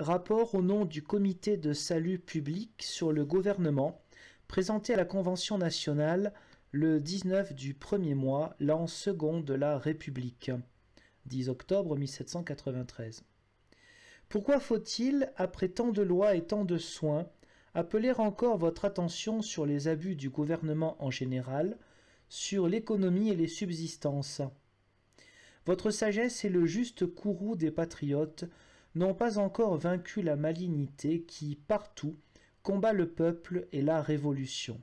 Rapport au nom du Comité de salut public sur le gouvernement, présenté à la Convention nationale le 19 du premier mois, l'an second de la République, 10 octobre 1793. Pourquoi faut-il, après tant de lois et tant de soins, appeler encore votre attention sur les abus du gouvernement en général, sur l'économie et les subsistances. Votre sagesse est le juste courroux des patriotes n'ont pas encore vaincu la malignité qui, partout, combat le peuple et la révolution.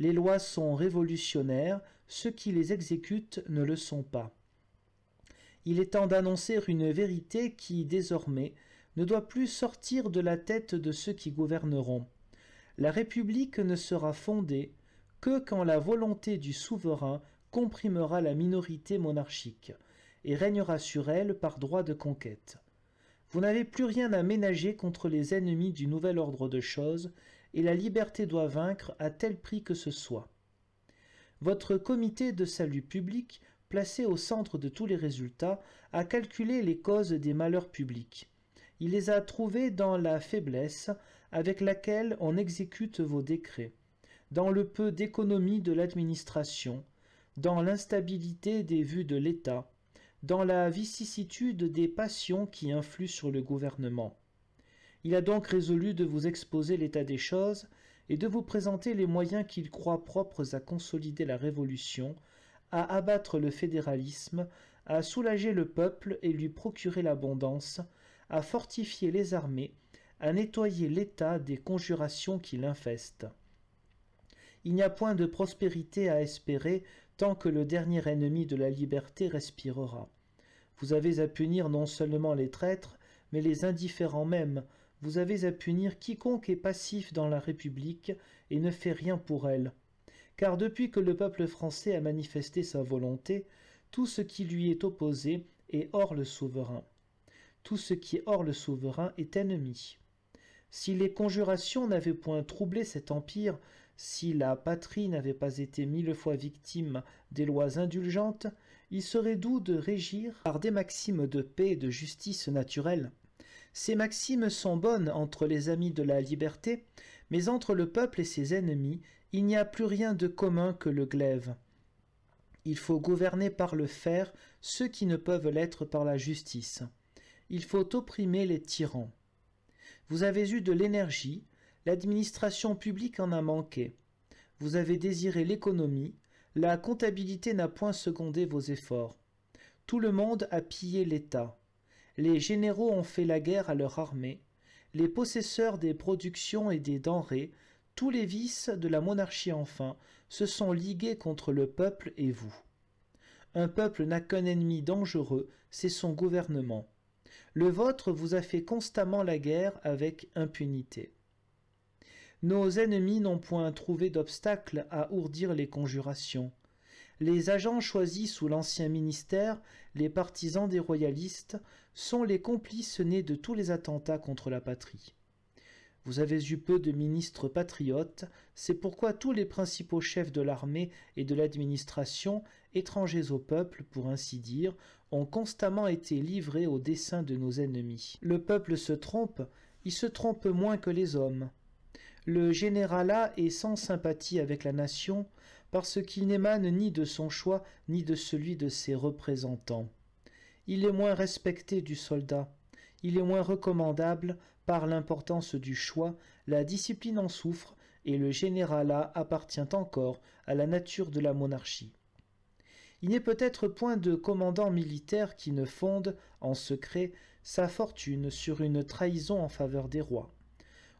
Les lois sont révolutionnaires, ceux qui les exécutent ne le sont pas. Il est temps d'annoncer une vérité qui, désormais, ne doit plus sortir de la tête de ceux qui gouverneront. La République ne sera fondée que quand la volonté du souverain comprimera la minorité monarchique et régnera sur elle par droit de conquête. Vous n'avez plus rien à ménager contre les ennemis du nouvel ordre de choses, et la liberté doit vaincre à tel prix que ce soit. Votre comité de salut public, placé au centre de tous les résultats, a calculé les causes des malheurs publics. Il les a trouvées dans la faiblesse avec laquelle on exécute vos décrets, dans le peu d'économie de l'administration, dans l'instabilité des vues de l'État, dans la vicissitude des passions qui influent sur le gouvernement. Il a donc résolu de vous exposer l'état des choses et de vous présenter les moyens qu'il croit propres à consolider la Révolution, à abattre le fédéralisme, à soulager le peuple et lui procurer l'abondance, à fortifier les armées, à nettoyer l'État des conjurations qui l'infestent. Il n'y a point de prospérité à espérer tant que le dernier ennemi de la liberté respirera. Vous avez à punir non seulement les traîtres, mais les indifférents même. Vous avez à punir quiconque est passif dans la République et ne fait rien pour elle. Car depuis que le peuple français a manifesté sa volonté, tout ce qui lui est opposé est hors le souverain. Tout ce qui est hors le souverain est ennemi. Si les conjurations n'avaient point troublé cet empire, si la patrie n'avait pas été mille fois victime des lois indulgentes, il serait doux de régir par des maximes de paix et de justice naturelle. Ces maximes sont bonnes entre les amis de la liberté, mais entre le peuple et ses ennemis, il n'y a plus rien de commun que le glaive. Il faut gouverner par le fer ceux qui ne peuvent l'être par la justice. Il faut opprimer les tyrans. Vous avez eu de l'énergie, l'administration publique en a manqué. Vous avez désiré l'économie, la comptabilité n'a point secondé vos efforts. Tout le monde a pillé l'État. Les généraux ont fait la guerre à leur armée. Les possesseurs des productions et des denrées, tous les vices de la monarchie enfin, se sont ligués contre le peuple et vous. Un peuple n'a qu'un ennemi dangereux, c'est son gouvernement. Le vôtre vous a fait constamment la guerre avec impunité. Nos ennemis n'ont point trouvé d'obstacle à ourdir les conjurations. Les agents choisis sous l'ancien ministère, les partisans des royalistes, sont les complices nés de tous les attentats contre la patrie. Vous avez eu peu de ministres patriotes, c'est pourquoi tous les principaux chefs de l'armée et de l'administration, étrangers au peuple pour ainsi dire, ont constamment été livrés aux desseins de nos ennemis. Le peuple se trompe, il se trompe moins que les hommes. Le généralat est sans sympathie avec la nation parce qu'il n'émane ni de son choix ni de celui de ses représentants. Il est moins respecté du soldat, il est moins recommandable par l'importance du choix, la discipline en souffre et le généralat appartient encore à la nature de la monarchie. Il n'est peut-être point de commandant militaire qui ne fonde, en secret, sa fortune sur une trahison en faveur des rois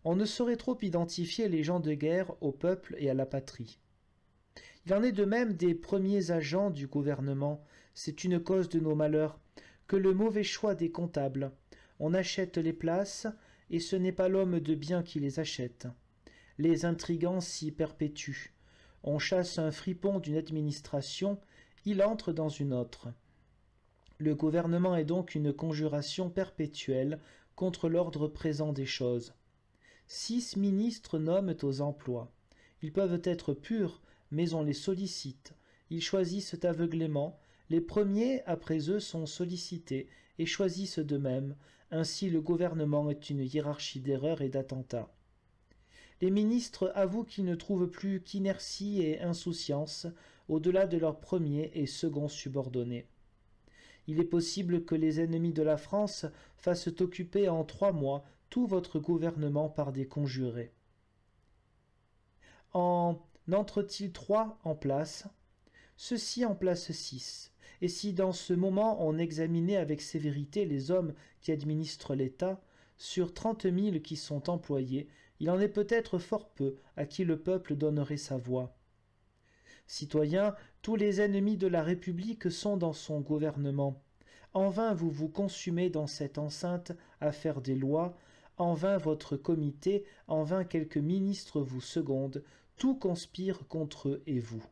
on ne saurait trop identifier les gens de guerre au peuple et à la patrie. Il en est de même des premiers agents du gouvernement, c'est une cause de nos malheurs, que le mauvais choix des comptables. On achète les places, et ce n'est pas l'homme de bien qui les achète. Les intrigants s'y perpétuent. On chasse un fripon d'une administration, il entre dans une autre. Le gouvernement est donc une conjuration perpétuelle contre l'ordre présent des choses. Six ministres nomment aux emplois. Ils peuvent être purs, mais on les sollicite. Ils choisissent aveuglément. Les premiers, après eux, sont sollicités et choisissent d'eux-mêmes. Ainsi, le gouvernement est une hiérarchie d'erreurs et d'attentats. Les ministres avouent qu'ils ne trouvent plus qu'inertie et insouciance au-delà de leurs premiers et seconds subordonnés. Il est possible que les ennemis de la France fassent occuper en trois mois tout votre gouvernement par des conjurés. En entre-t-il trois en place Ceux-ci en place six. Et si dans ce moment on examinait avec sévérité les hommes qui administrent l'État, sur trente mille qui sont employés, il en est peut-être fort peu à qui le peuple donnerait sa voix. Citoyens, tous les ennemis de la République sont dans son gouvernement. En vain vous vous consumez dans cette enceinte à faire des lois, en vain votre comité, en vain quelques ministres vous secondent, tout conspire contre eux et vous.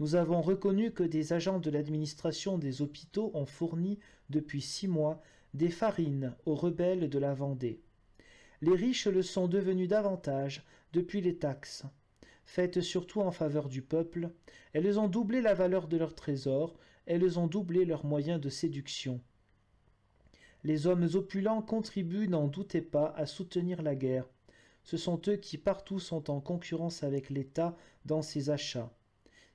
Nous avons reconnu que des agents de l'administration des hôpitaux ont fourni, depuis six mois, des farines aux rebelles de la Vendée. Les riches le sont devenus davantage depuis les taxes, faites surtout en faveur du peuple. Elles ont doublé la valeur de leurs trésors, elles ont doublé leurs moyens de séduction. Les hommes opulents contribuent, n'en doutez pas, à soutenir la guerre. Ce sont eux qui partout sont en concurrence avec l'État dans ses achats.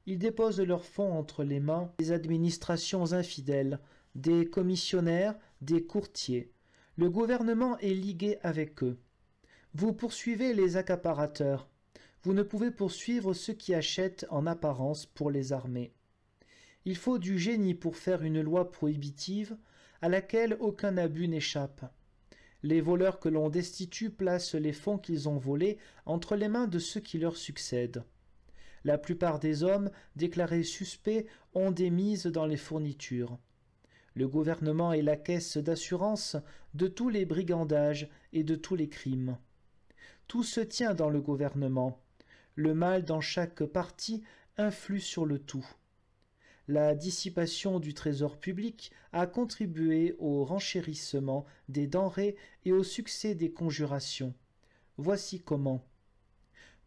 Ils déposent leurs fonds entre les mains des administrations infidèles, des commissionnaires, des courtiers. Le gouvernement est ligué avec eux. Vous poursuivez les accaparateurs. Vous ne pouvez poursuivre ceux qui achètent en apparence pour les armées. Il faut du génie pour faire une loi prohibitive, à laquelle aucun abus n'échappe. Les voleurs que l'on destitue placent les fonds qu'ils ont volés entre les mains de ceux qui leur succèdent. La plupart des hommes déclarés suspects ont des mises dans les fournitures. Le gouvernement est la caisse d'assurance de tous les brigandages et de tous les crimes. Tout se tient dans le gouvernement. Le mal dans chaque partie influe sur le tout. La dissipation du trésor public a contribué au renchérissement des denrées et au succès des conjurations. Voici comment.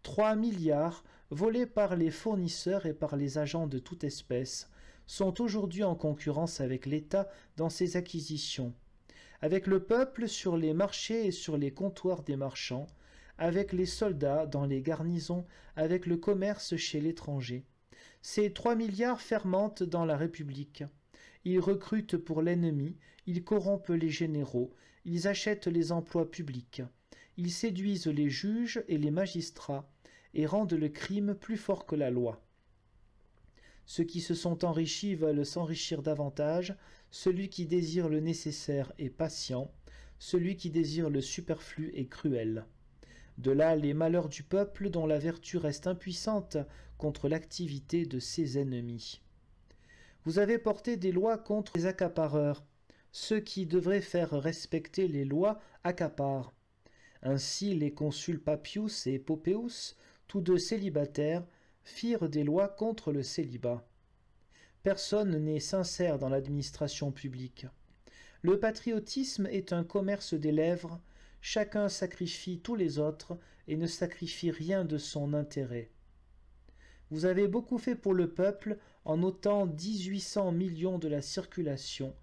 Trois milliards volés par les fournisseurs et par les agents de toute espèce sont aujourd'hui en concurrence avec l'État dans ses acquisitions, avec le peuple sur les marchés et sur les comptoirs des marchands, avec les soldats dans les garnisons, avec le commerce chez l'étranger. Ces trois milliards fermentent dans la République. Ils recrutent pour l'ennemi, ils corrompent les généraux, ils achètent les emplois publics, ils séduisent les juges et les magistrats, et rendent le crime plus fort que la loi. Ceux qui se sont enrichis veulent s'enrichir davantage, celui qui désire le nécessaire est patient, celui qui désire le superflu est cruel. De là les malheurs du peuple dont la vertu reste impuissante contre l'activité de ses ennemis. Vous avez porté des lois contre les accapareurs, ceux qui devraient faire respecter les lois accaparent. Ainsi les consuls Papius et Popéus, tous deux célibataires, firent des lois contre le célibat. Personne n'est sincère dans l'administration publique. Le patriotisme est un commerce des lèvres, chacun sacrifie tous les autres et ne sacrifie rien de son intérêt. Vous avez beaucoup fait pour le peuple en ôtant 1800 millions de la circulation.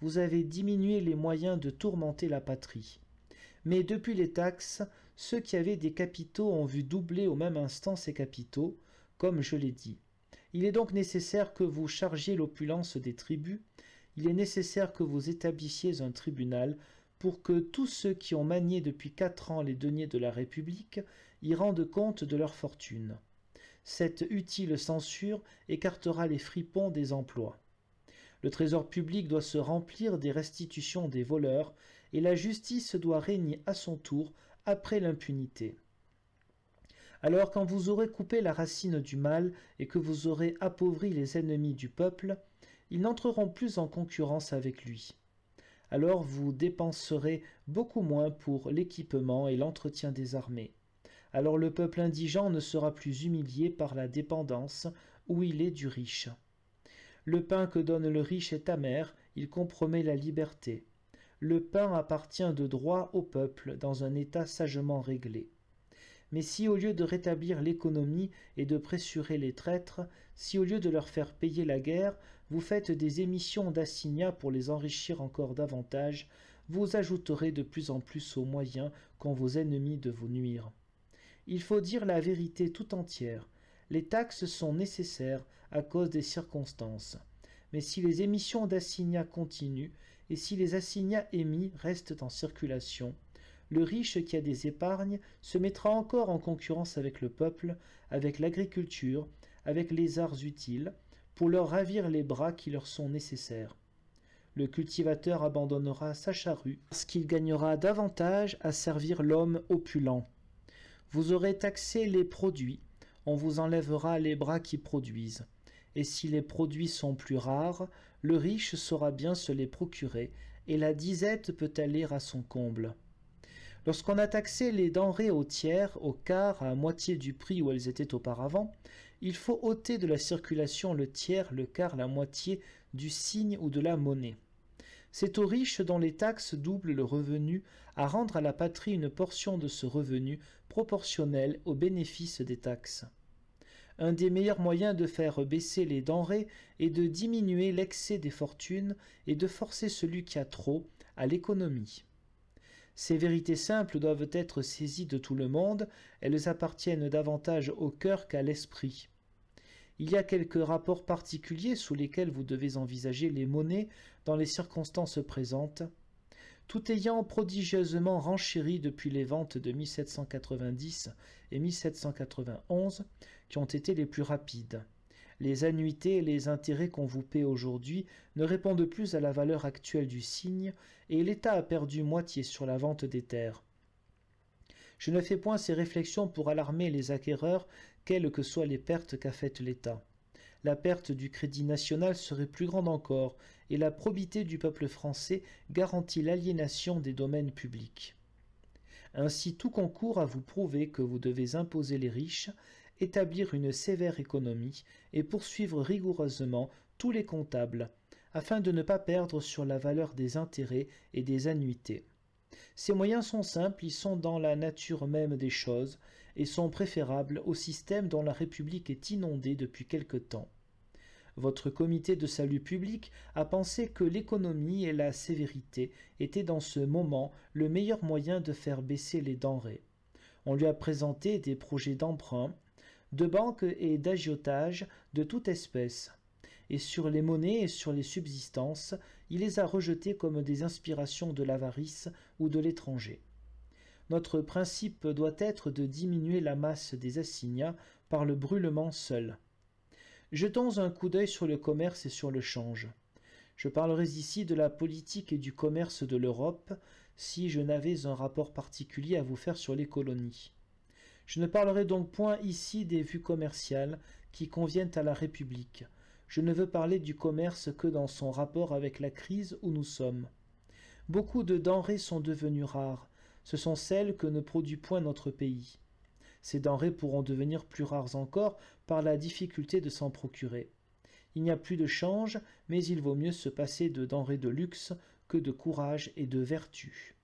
Vous avez diminué les moyens de tourmenter la patrie. Mais depuis les taxes, ceux qui avaient des capitaux ont vu doubler au même instant ces capitaux, comme je l'ai dit. Il est donc nécessaire que vous chargiez l'opulence des tribus, il est nécessaire que vous établissiez un tribunal pour que tous ceux qui ont manié depuis quatre ans les deniers de la République y rendent compte de leur fortune cette utile censure écartera les fripons des emplois. Le trésor public doit se remplir des restitutions des voleurs, et la justice doit régner à son tour après l'impunité. Alors quand vous aurez coupé la racine du mal et que vous aurez appauvri les ennemis du peuple, ils n'entreront plus en concurrence avec lui. Alors vous dépenserez beaucoup moins pour l'équipement et l'entretien des armées alors le peuple indigent ne sera plus humilié par la dépendance où il est du riche. Le pain que donne le riche est amer, il compromet la liberté. Le pain appartient de droit au peuple dans un état sagement réglé. Mais si au lieu de rétablir l'économie et de pressurer les traîtres, si au lieu de leur faire payer la guerre, vous faites des émissions d'assignats pour les enrichir encore davantage, vous ajouterez de plus en plus aux moyens qu'ont vos ennemis de vous nuire. Il faut dire la vérité tout entière. Les taxes sont nécessaires à cause des circonstances. Mais si les émissions d'assignats continuent et si les assignats émis restent en circulation, le riche qui a des épargnes se mettra encore en concurrence avec le peuple, avec l'agriculture, avec les arts utiles, pour leur ravir les bras qui leur sont nécessaires. Le cultivateur abandonnera sa charrue parce qu'il gagnera davantage à servir l'homme opulent. Vous aurez taxé les produits, on vous enlèvera les bras qui produisent. Et si les produits sont plus rares, le riche saura bien se les procurer, et la disette peut aller à son comble. Lorsqu'on a taxé les denrées au tiers, au quart, à moitié du prix où elles étaient auparavant, il faut ôter de la circulation le tiers, le quart, la moitié du signe ou de la monnaie c'est aux riches dont les taxes doublent le revenu à rendre à la patrie une portion de ce revenu proportionnelle au bénéfice des taxes. Un des meilleurs moyens de faire baisser les denrées est de diminuer l'excès des fortunes et de forcer celui qui a trop à l'économie. Ces vérités simples doivent être saisies de tout le monde, elles appartiennent davantage au cœur qu'à l'esprit. Il y a quelques rapports particuliers sous lesquels vous devez envisager les monnaies dans les circonstances présentes, tout ayant prodigieusement renchéri depuis les ventes de 1790 et 1791, qui ont été les plus rapides. Les annuités et les intérêts qu'on vous paie aujourd'hui ne répondent plus à la valeur actuelle du signe, et l'État a perdu moitié sur la vente des terres. Je ne fais point ces réflexions pour alarmer les acquéreurs, quelles que soient les pertes qu'a faites l'État. La perte du crédit national serait plus grande encore, et la probité du peuple français garantit l'aliénation des domaines publics. Ainsi tout concourt à vous prouver que vous devez imposer les riches, établir une sévère économie et poursuivre rigoureusement tous les comptables, afin de ne pas perdre sur la valeur des intérêts et des annuités. Ces moyens sont simples, ils sont dans la nature même des choses, et sont préférables au système dont la République est inondée depuis quelque temps. Votre comité de salut public a pensé que l'économie et la sévérité étaient dans ce moment le meilleur moyen de faire baisser les denrées. On lui a présenté des projets d'emprunt, de banque et d'agiotage de toute espèce. Et sur les monnaies et sur les subsistances, il les a rejetés comme des inspirations de l'avarice ou de l'étranger. Notre principe doit être de diminuer la masse des assignats par le brûlement seul. Jetons un coup d'œil sur le commerce et sur le change. Je parlerais ici de la politique et du commerce de l'Europe si je n'avais un rapport particulier à vous faire sur les colonies. Je ne parlerai donc point ici des vues commerciales qui conviennent à la République. Je ne veux parler du commerce que dans son rapport avec la crise où nous sommes. Beaucoup de denrées sont devenues rares. Ce sont celles que ne produit point notre pays. Ces denrées pourront devenir plus rares encore par la difficulté de s'en procurer. Il n'y a plus de change, mais il vaut mieux se passer de denrées de luxe que de courage et de vertu.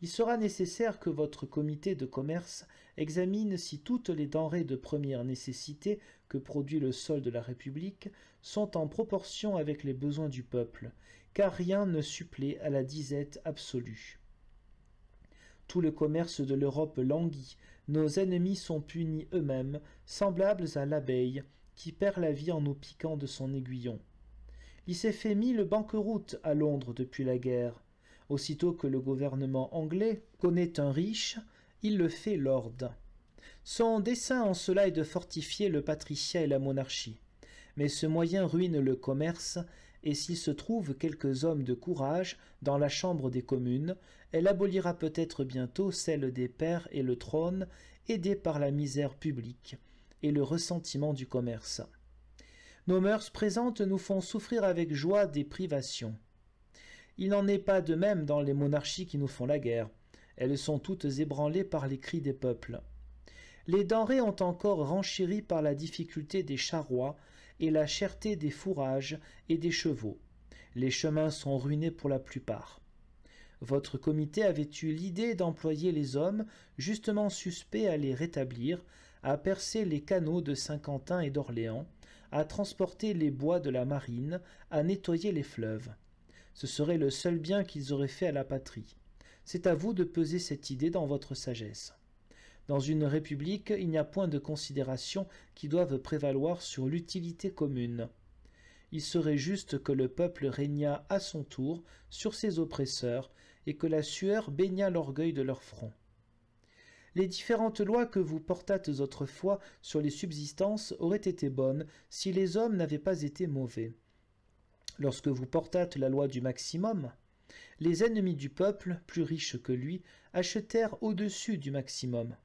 Il sera nécessaire que votre comité de commerce examine si toutes les denrées de première nécessité que produit le sol de la République sont en proportion avec les besoins du peuple, car rien ne supplée à la disette absolue. Tout le commerce de l'Europe languit, nos ennemis sont punis eux-mêmes, semblables à l'abeille qui perd la vie en nous piquant de son aiguillon. Il s'est fait mille banqueroutes à Londres depuis la guerre. Aussitôt que le gouvernement anglais connaît un riche, il le fait lord. Son dessein en cela est de fortifier le patriciat et la monarchie. Mais ce moyen ruine le commerce et s'il se trouve quelques hommes de courage dans la Chambre des communes, elle abolira peut-être bientôt celle des pères et le trône, aidés par la misère publique et le ressentiment du commerce. Nos mœurs présentes nous font souffrir avec joie des privations. Il n'en est pas de même dans les monarchies qui nous font la guerre. Elles sont toutes ébranlées par les cris des peuples. Les denrées ont encore renchéri par la difficulté des charrois, et la cherté des fourrages et des chevaux. Les chemins sont ruinés pour la plupart. Votre comité avait eu l'idée d'employer les hommes, justement suspects à les rétablir, à percer les canaux de Saint-Quentin et d'Orléans, à transporter les bois de la marine, à nettoyer les fleuves. Ce serait le seul bien qu'ils auraient fait à la patrie. C'est à vous de peser cette idée dans votre sagesse. Dans une république, il n'y a point de considérations qui doivent prévaloir sur l'utilité commune. Il serait juste que le peuple régnât à son tour sur ses oppresseurs et que la sueur baignât l'orgueil de leur front. Les différentes lois que vous portâtes autrefois sur les subsistances auraient été bonnes si les hommes n'avaient pas été mauvais. Lorsque vous portâtes la loi du maximum, les ennemis du peuple, plus riches que lui, achetèrent au-dessus du maximum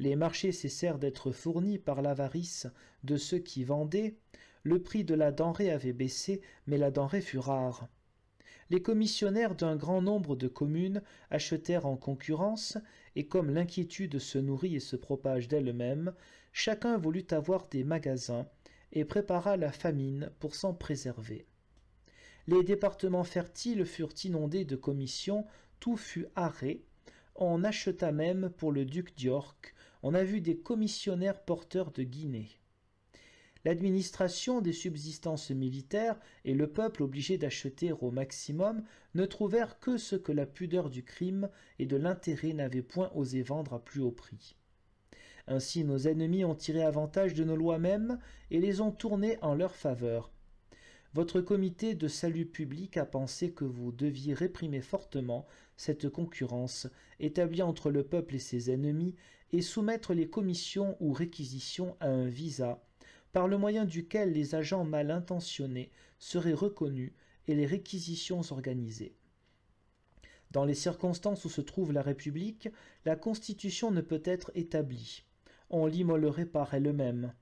les marchés cessèrent d'être fournis par l'avarice de ceux qui vendaient, le prix de la denrée avait baissé, mais la denrée fut rare. Les commissionnaires d'un grand nombre de communes achetèrent en concurrence, et comme l'inquiétude se nourrit et se propage d'elle-même, chacun voulut avoir des magasins et prépara la famine pour s'en préserver. Les départements fertiles furent inondés de commissions, tout fut arrêt, on acheta même pour le duc d'York on a vu des commissionnaires porteurs de Guinée. L'administration des subsistances militaires et le peuple obligé d'acheter au maximum ne trouvèrent que ce que la pudeur du crime et de l'intérêt n'avaient point osé vendre à plus haut prix. Ainsi nos ennemis ont tiré avantage de nos lois mêmes et les ont tournées en leur faveur. Votre comité de salut public a pensé que vous deviez réprimer fortement cette concurrence, établie entre le peuple et ses ennemis, et soumettre les commissions ou réquisitions à un visa, par le moyen duquel les agents mal intentionnés seraient reconnus et les réquisitions organisées. Dans les circonstances où se trouve la République, la Constitution ne peut être établie. On l'immolerait par elle-même.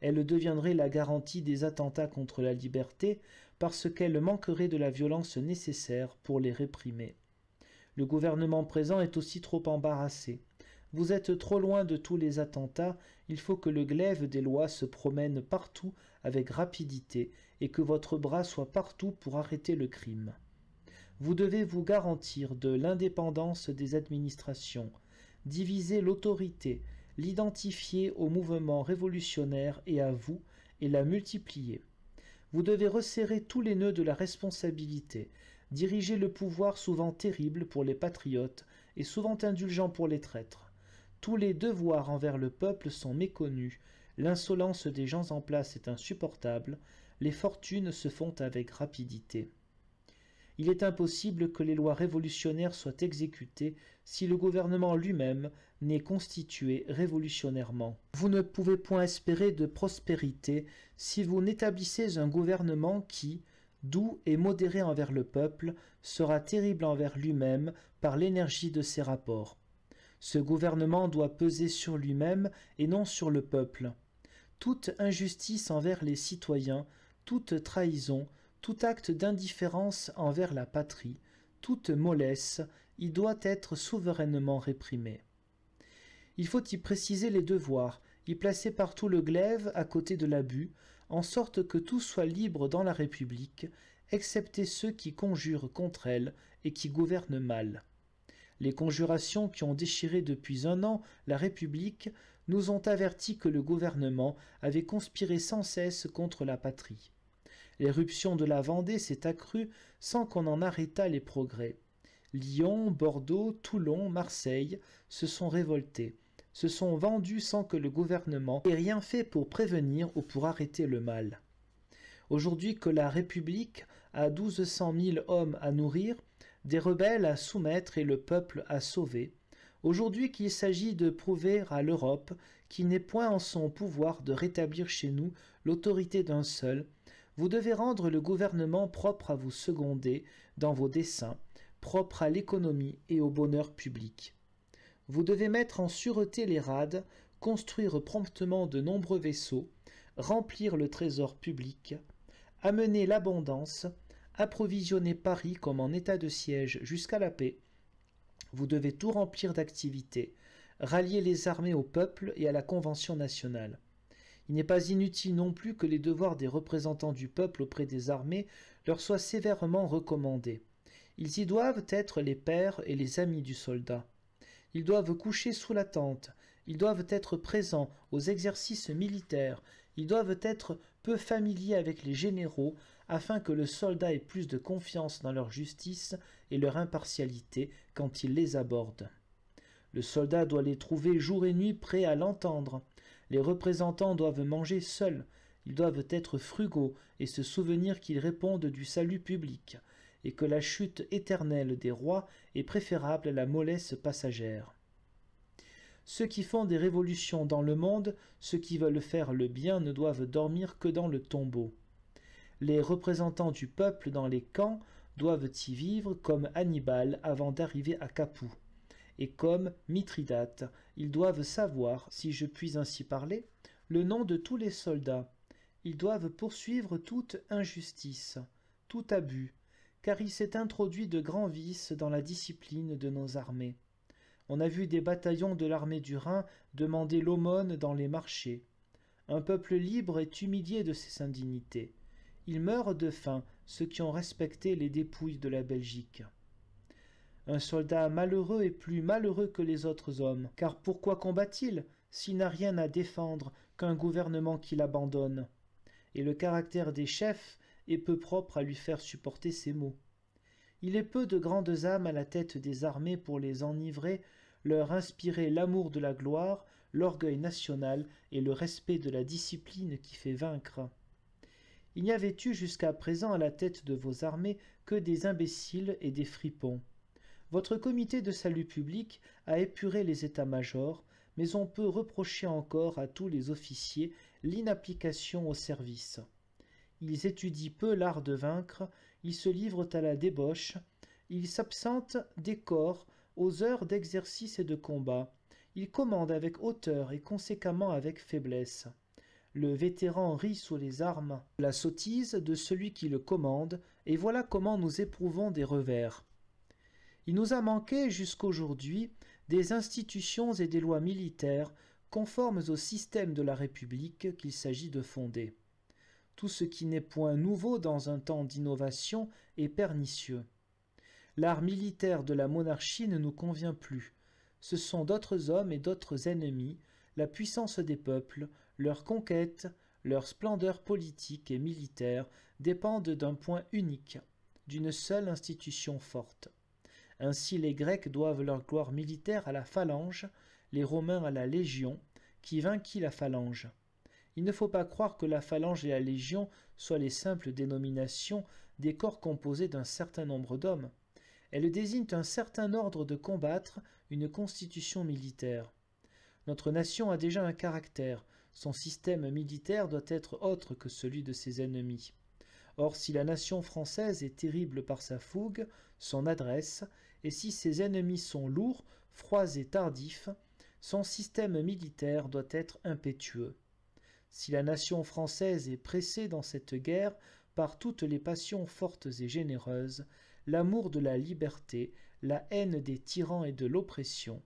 Elle deviendrait la garantie des attentats contre la liberté parce qu'elle manquerait de la violence nécessaire pour les réprimer. Le gouvernement présent est aussi trop embarrassé. Vous êtes trop loin de tous les attentats, il faut que le glaive des lois se promène partout avec rapidité et que votre bras soit partout pour arrêter le crime. Vous devez vous garantir de l'indépendance des administrations, diviser l'autorité, l'identifier au mouvement révolutionnaire et à vous, et la multiplier. Vous devez resserrer tous les nœuds de la responsabilité, Diriger le pouvoir souvent terrible pour les patriotes et souvent indulgent pour les traîtres. Tous les devoirs envers le peuple sont méconnus, l'insolence des gens en place est insupportable, les fortunes se font avec rapidité. Il est impossible que les lois révolutionnaires soient exécutées si le gouvernement lui-même n'est constitué révolutionnairement. Vous ne pouvez point espérer de prospérité si vous n'établissez un gouvernement qui, doux et modéré envers le peuple, sera terrible envers lui-même par l'énergie de ses rapports. Ce gouvernement doit peser sur lui-même et non sur le peuple. Toute injustice envers les citoyens, toute trahison, tout acte d'indifférence envers la patrie, toute mollesse, y doit être souverainement réprimé. Il faut y préciser les devoirs, y placer partout le glaive à côté de l'abus, en sorte que tout soit libre dans la République, excepté ceux qui conjurent contre elle et qui gouvernent mal. Les conjurations qui ont déchiré depuis un an la République nous ont averti que le gouvernement avait conspiré sans cesse contre la patrie. L'éruption de la Vendée s'est accrue sans qu'on en arrêtât les progrès. Lyon, Bordeaux, Toulon, Marseille se sont révoltés se sont vendus sans que le gouvernement ait rien fait pour prévenir ou pour arrêter le mal. Aujourd'hui que la République a 1200 mille hommes à nourrir, des rebelles à soumettre et le peuple à sauver, aujourd'hui qu'il s'agit de prouver à l'Europe qu'il n'est point en son pouvoir de rétablir chez nous l'autorité d'un seul, vous devez rendre le gouvernement propre à vous seconder dans vos desseins, propre à l'économie et au bonheur public vous devez mettre en sûreté les rades, construire promptement de nombreux vaisseaux, remplir le trésor public, amener l'abondance, approvisionner Paris comme en état de siège jusqu'à la paix. Vous devez tout remplir d'activité, rallier les armées au peuple et à la Convention nationale. Il n'est pas inutile non plus que les devoirs des représentants du peuple auprès des armées leur soient sévèrement recommandés. Ils y doivent être les pères et les amis du soldat. Ils doivent coucher sous la tente. Ils doivent être présents aux exercices militaires. Ils doivent être peu familiers avec les généraux afin que le soldat ait plus de confiance dans leur justice et leur impartialité quand il les aborde. Le soldat doit les trouver jour et nuit prêts à l'entendre. Les représentants doivent manger seuls. Ils doivent être frugaux et se souvenir qu'ils répondent du salut public et que la chute éternelle des rois est préférable à la mollesse passagère. Ceux qui font des révolutions dans le monde, ceux qui veulent faire le bien ne doivent dormir que dans le tombeau. Les représentants du peuple dans les camps doivent y vivre comme Hannibal avant d'arriver à Capoue. Et comme Mithridate, ils doivent savoir, si je puis ainsi parler, le nom de tous les soldats. Ils doivent poursuivre toute injustice, tout abus, car il s'est introduit de grands vices dans la discipline de nos armées. On a vu des bataillons de l'armée du Rhin demander l'aumône dans les marchés. Un peuple libre est humilié de ses indignités. Ils meurent de faim, ceux qui ont respecté les dépouilles de la Belgique. Un soldat malheureux est plus malheureux que les autres hommes, car pourquoi combat-il s'il n'a rien à défendre qu'un gouvernement qui l'abandonne Et le caractère des chefs et peu propre à lui faire supporter ses maux. Il est peu de grandes âmes à la tête des armées pour les enivrer, leur inspirer l'amour de la gloire, l'orgueil national et le respect de la discipline qui fait vaincre. Il n'y avait eu jusqu'à présent à la tête de vos armées que des imbéciles et des fripons. Votre comité de salut public a épuré les états-majors, mais on peut reprocher encore à tous les officiers l'inapplication au service ils étudient peu l'art de vaincre, ils se livrent à la débauche, ils s'absentent des corps aux heures d'exercice et de combat, ils commandent avec hauteur et conséquemment avec faiblesse. Le vétéran rit sous les armes, la sottise de celui qui le commande, et voilà comment nous éprouvons des revers. Il nous a manqué jusqu'aujourd'hui des institutions et des lois militaires conformes au système de la République qu'il s'agit de fonder. Tout ce qui n'est point nouveau dans un temps d'innovation est pernicieux. L'art militaire de la monarchie ne nous convient plus. Ce sont d'autres hommes et d'autres ennemis, la puissance des peuples, leurs conquêtes, leur splendeur politique et militaire dépendent d'un point unique, d'une seule institution forte. Ainsi les Grecs doivent leur gloire militaire à la phalange, les Romains à la légion, qui vainquit la phalange. Il ne faut pas croire que la phalange et la légion soient les simples dénominations des corps composés d'un certain nombre d'hommes. Elles désignent un certain ordre de combattre, une constitution militaire. Notre nation a déjà un caractère, son système militaire doit être autre que celui de ses ennemis. Or si la nation française est terrible par sa fougue, son adresse, et si ses ennemis sont lourds, froids et tardifs, son système militaire doit être impétueux. Si la nation française est pressée dans cette guerre par toutes les passions fortes et généreuses, l'amour de la liberté, la haine des tyrans et de l'oppression,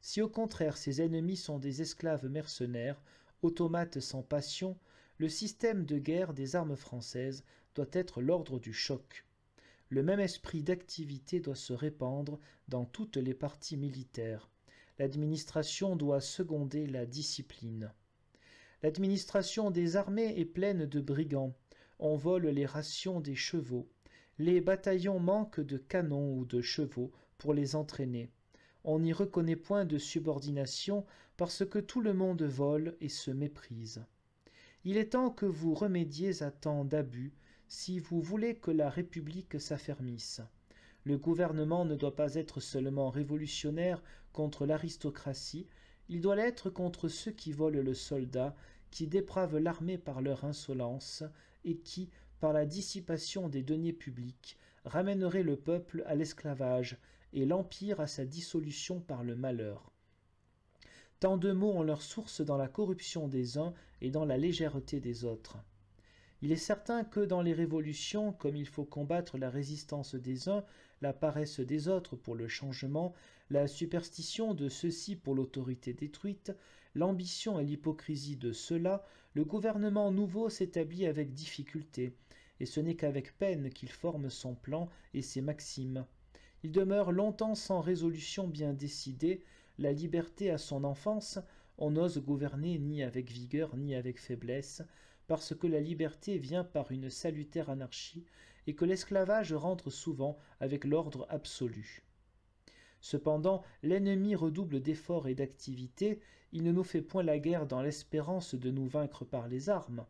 si au contraire ses ennemis sont des esclaves mercenaires, automates sans passion, le système de guerre des armes françaises doit être l'ordre du choc. Le même esprit d'activité doit se répandre dans toutes les parties militaires. L'administration doit seconder la discipline. L'administration des armées est pleine de brigands. On vole les rations des chevaux. Les bataillons manquent de canons ou de chevaux pour les entraîner. On n'y reconnaît point de subordination parce que tout le monde vole et se méprise. Il est temps que vous remédiez à tant d'abus si vous voulez que la République s'affermisse. Le gouvernement ne doit pas être seulement révolutionnaire contre l'aristocratie, il doit l'être contre ceux qui volent le soldat, qui dépravent l'armée par leur insolence, et qui, par la dissipation des deniers publics, ramèneraient le peuple à l'esclavage et l'empire à sa dissolution par le malheur. Tant de maux ont leur source dans la corruption des uns et dans la légèreté des autres. Il est certain que dans les révolutions, comme il faut combattre la résistance des uns, la paresse des autres pour le changement, la superstition de ceux-ci pour l'autorité détruite, l'ambition et l'hypocrisie de ceux-là, le gouvernement nouveau s'établit avec difficulté, et ce n'est qu'avec peine qu'il forme son plan et ses maximes. Il demeure longtemps sans résolution bien décidée, la liberté à son enfance, on n'ose gouverner ni avec vigueur ni avec faiblesse, parce que la liberté vient par une salutaire anarchie et que l'esclavage rentre souvent avec l'ordre absolu. Cependant, l'ennemi redouble d'efforts et d'activités, il ne nous fait point la guerre dans l'espérance de nous vaincre par les armes,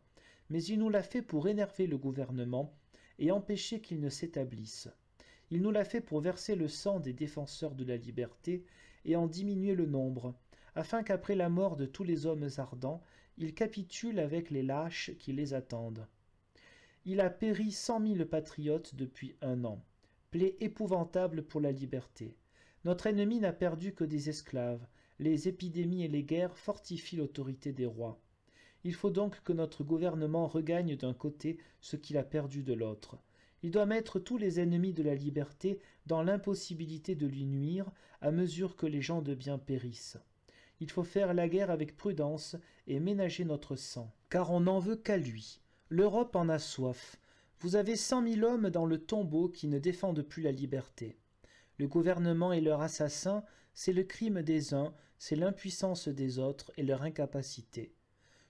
mais il nous l'a fait pour énerver le gouvernement et empêcher qu'il ne s'établisse. Il nous l'a fait pour verser le sang des défenseurs de la liberté et en diminuer le nombre, afin qu'après la mort de tous les hommes ardents, ils capitule avec les lâches qui les attendent. Il a péri cent mille patriotes depuis un an. Plaie épouvantable pour la liberté. Notre ennemi n'a perdu que des esclaves. Les épidémies et les guerres fortifient l'autorité des rois. Il faut donc que notre gouvernement regagne d'un côté ce qu'il a perdu de l'autre. Il doit mettre tous les ennemis de la liberté dans l'impossibilité de lui nuire à mesure que les gens de bien périssent. Il faut faire la guerre avec prudence et ménager notre sang, car on n'en veut qu'à lui. L'Europe en a soif. Vous avez cent mille hommes dans le tombeau qui ne défendent plus la liberté. Le gouvernement est leur assassin, c'est le crime des uns, c'est l'impuissance des autres et leur incapacité.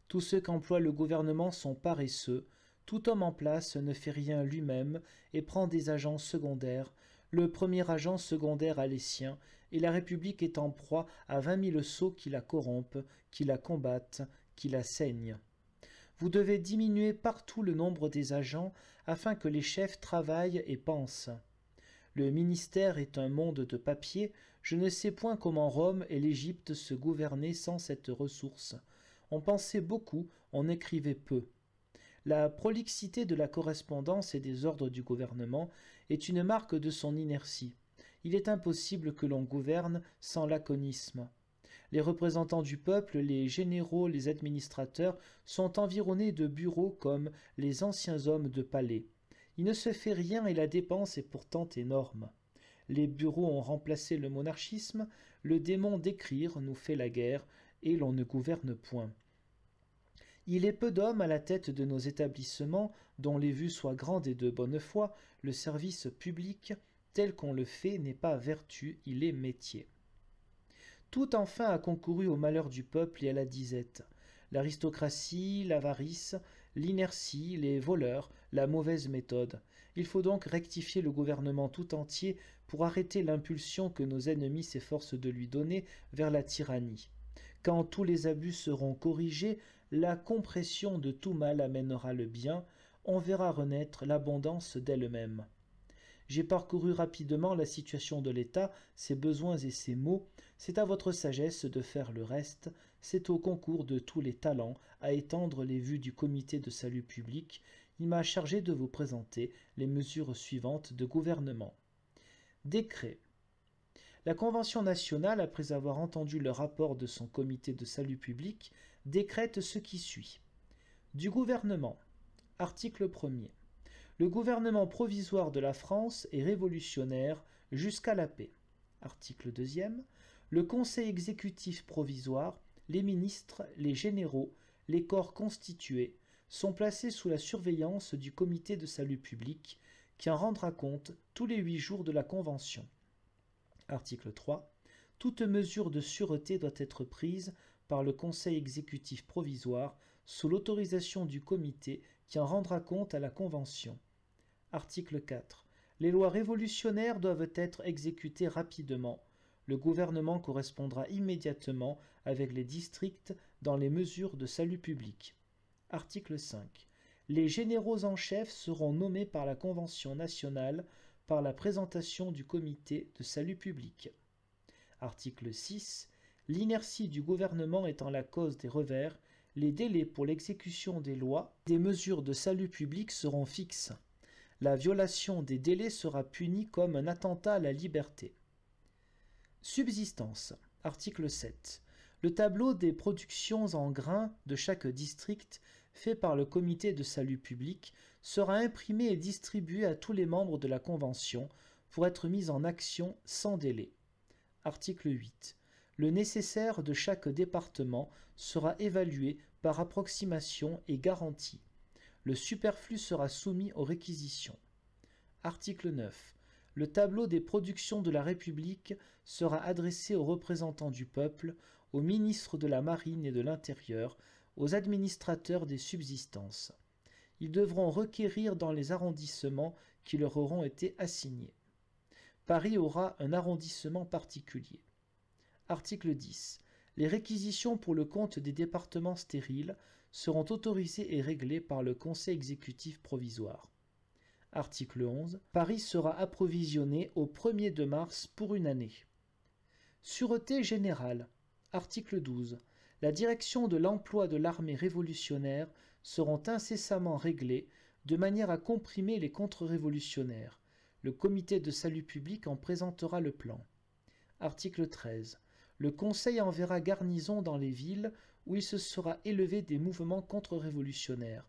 Tous ceux qu'emploie le gouvernement sont paresseux, tout homme en place ne fait rien lui-même et prend des agents secondaires, le premier agent secondaire a les siens, et la République est en proie à vingt mille sots qui la corrompent, qui la combattent, qui la saignent. Vous devez diminuer partout le nombre des agents afin que les chefs travaillent et pensent. Le ministère est un monde de papier, je ne sais point comment Rome et l'Égypte se gouvernaient sans cette ressource. On pensait beaucoup, on écrivait peu. La prolixité de la correspondance et des ordres du gouvernement est une marque de son inertie. Il est impossible que l'on gouverne sans laconisme. Les représentants du peuple, les généraux, les administrateurs sont environnés de bureaux comme les anciens hommes de palais. Il ne se fait rien et la dépense est pourtant énorme. Les bureaux ont remplacé le monarchisme, le démon d'écrire nous fait la guerre et l'on ne gouverne point. Il est peu d'hommes à la tête de nos établissements dont les vues soient grandes et de bonne foi, le service public, tel qu'on le fait, n'est pas vertu, il est métier tout enfin a concouru au malheur du peuple et à la disette. L'aristocratie, l'avarice, l'inertie, les voleurs, la mauvaise méthode. Il faut donc rectifier le gouvernement tout entier pour arrêter l'impulsion que nos ennemis s'efforcent de lui donner vers la tyrannie. Quand tous les abus seront corrigés, la compression de tout mal amènera le bien, on verra renaître l'abondance d'elle-même. J'ai parcouru rapidement la situation de l'État, ses besoins et ses maux. C'est à votre sagesse de faire le reste. C'est au concours de tous les talents à étendre les vues du comité de salut public. Il m'a chargé de vous présenter les mesures suivantes de gouvernement. Décret. La Convention nationale, après avoir entendu le rapport de son comité de salut public, décrète ce qui suit. Du gouvernement. Article 1er le gouvernement provisoire de la France est révolutionnaire jusqu'à la paix. Article 2e. Le Conseil exécutif provisoire, les ministres, les généraux, les corps constitués sont placés sous la surveillance du comité de salut public qui en rendra compte tous les huit jours de la Convention. Article 3. Toute mesure de sûreté doit être prise par le Conseil exécutif provisoire sous l'autorisation du comité qui en rendra compte à la Convention. Article 4. Les lois révolutionnaires doivent être exécutées rapidement. Le gouvernement correspondra immédiatement avec les districts dans les mesures de salut public. Article 5. Les généraux en chef seront nommés par la Convention nationale par la présentation du comité de salut public. Article 6. L'inertie du gouvernement étant la cause des revers, les délais pour l'exécution des lois des mesures de salut public seront fixes. La violation des délais sera punie comme un attentat à la liberté. Subsistance. Article 7. Le tableau des productions en grains de chaque district fait par le comité de salut public sera imprimé et distribué à tous les membres de la Convention pour être mis en action sans délai. Article 8 le nécessaire de chaque département sera évalué par approximation et garantie. Le superflu sera soumis aux réquisitions. Article 9. Le tableau des productions de la République sera adressé aux représentants du peuple, aux ministres de la Marine et de l'Intérieur, aux administrateurs des subsistances. Ils devront requérir dans les arrondissements qui leur auront été assignés. Paris aura un arrondissement particulier. Article 10. Les réquisitions pour le compte des départements stériles seront autorisées et réglées par le Conseil exécutif provisoire. Article 11. Paris sera approvisionné au 1er de mars pour une année. Sûreté générale. Article 12. La direction de l'emploi de l'armée révolutionnaire seront incessamment réglées de manière à comprimer les contre-révolutionnaires. Le comité de salut public en présentera le plan. Article 13 le Conseil enverra garnison dans les villes où il se sera élevé des mouvements contre-révolutionnaires.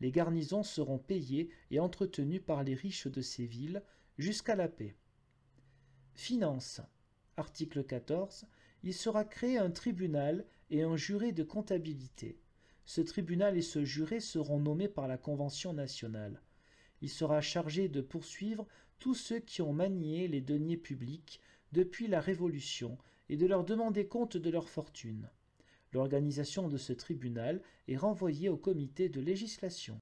Les garnisons seront payées et entretenues par les riches de ces villes jusqu'à la paix. Finances. Article 14. Il sera créé un tribunal et un juré de comptabilité. Ce tribunal et ce juré seront nommés par la Convention nationale. Il sera chargé de poursuivre tous ceux qui ont manié les deniers publics depuis la Révolution et de leur demander compte de leur fortune. L'organisation de ce tribunal est renvoyée au comité de législation.